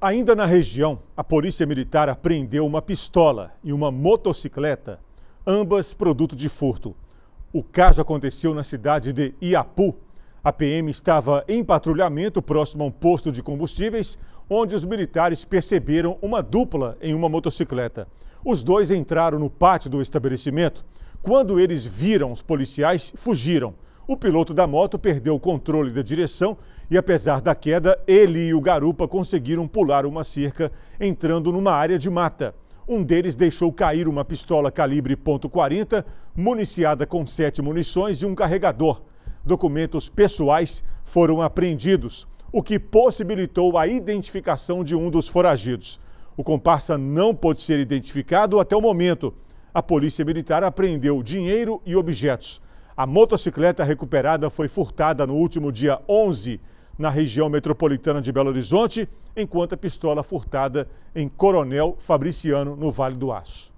Ainda na região, a polícia militar apreendeu uma pistola e uma motocicleta, ambas produto de furto. O caso aconteceu na cidade de Iapu. A PM estava em patrulhamento próximo a um posto de combustíveis, onde os militares perceberam uma dupla em uma motocicleta. Os dois entraram no pátio do estabelecimento. Quando eles viram os policiais, fugiram. O piloto da moto perdeu o controle da direção e, apesar da queda, ele e o garupa conseguiram pular uma cerca, entrando numa área de mata. Um deles deixou cair uma pistola calibre .40, municiada com sete munições e um carregador. Documentos pessoais foram apreendidos, o que possibilitou a identificação de um dos foragidos. O comparsa não pôde ser identificado até o momento. A Polícia Militar apreendeu dinheiro e objetos. A motocicleta recuperada foi furtada no último dia 11 na região metropolitana de Belo Horizonte, enquanto a pistola furtada em Coronel Fabriciano, no Vale do Aço.